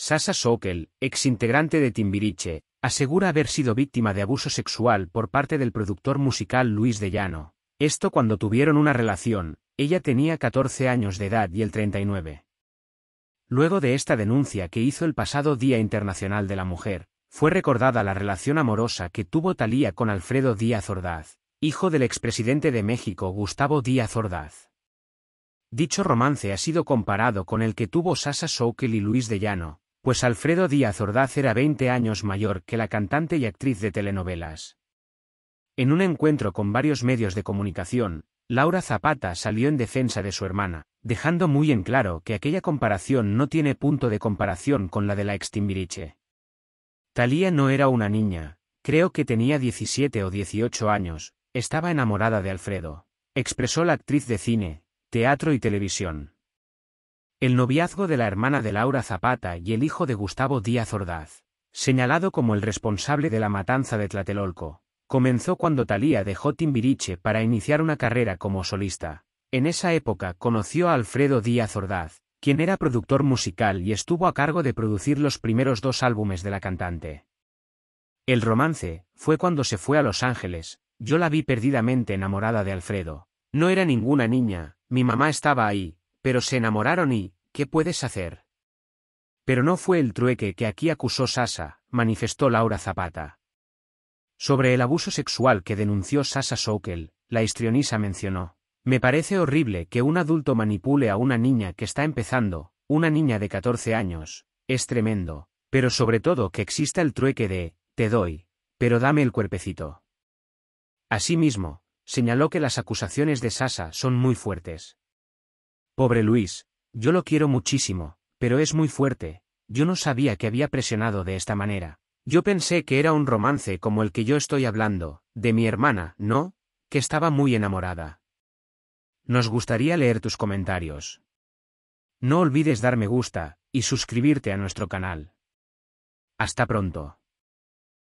Sasa Sokel, ex integrante de Timbiriche, asegura haber sido víctima de abuso sexual por parte del productor musical Luis de Llano. Esto cuando tuvieron una relación, ella tenía 14 años de edad y el 39. Luego de esta denuncia que hizo el pasado Día Internacional de la Mujer, fue recordada la relación amorosa que tuvo Talía con Alfredo Díaz Ordaz, hijo del expresidente de México Gustavo Díaz Ordaz. Dicho romance ha sido comparado con el que tuvo Sasa Sokel y Luis de Llano, pues Alfredo Díaz Ordaz era 20 años mayor que la cantante y actriz de telenovelas. En un encuentro con varios medios de comunicación, Laura Zapata salió en defensa de su hermana, dejando muy en claro que aquella comparación no tiene punto de comparación con la de la extimbiriche. Talía no era una niña, creo que tenía 17 o 18 años, estaba enamorada de Alfredo, expresó la actriz de cine, teatro y televisión. El noviazgo de la hermana de Laura Zapata y el hijo de Gustavo Díaz Ordaz, señalado como el responsable de la matanza de Tlatelolco, comenzó cuando Talía dejó Timbiriche para iniciar una carrera como solista. En esa época conoció a Alfredo Díaz Ordaz, quien era productor musical y estuvo a cargo de producir los primeros dos álbumes de la cantante. El romance fue cuando se fue a Los Ángeles, yo la vi perdidamente enamorada de Alfredo. No era ninguna niña, mi mamá estaba ahí, pero se enamoraron y, ¿qué puedes hacer? Pero no fue el trueque que aquí acusó Sasa, manifestó Laura Zapata. Sobre el abuso sexual que denunció Sasa Sokel, la histrionisa mencionó. Me parece horrible que un adulto manipule a una niña que está empezando, una niña de 14 años, es tremendo, pero sobre todo que exista el trueque de, te doy, pero dame el cuerpecito. Asimismo, señaló que las acusaciones de Sasa son muy fuertes. Pobre Luis, yo lo quiero muchísimo, pero es muy fuerte, yo no sabía que había presionado de esta manera. Yo pensé que era un romance como el que yo estoy hablando, de mi hermana, ¿no? Que estaba muy enamorada. Nos gustaría leer tus comentarios. No olvides dar me gusta, y suscribirte a nuestro canal. Hasta pronto.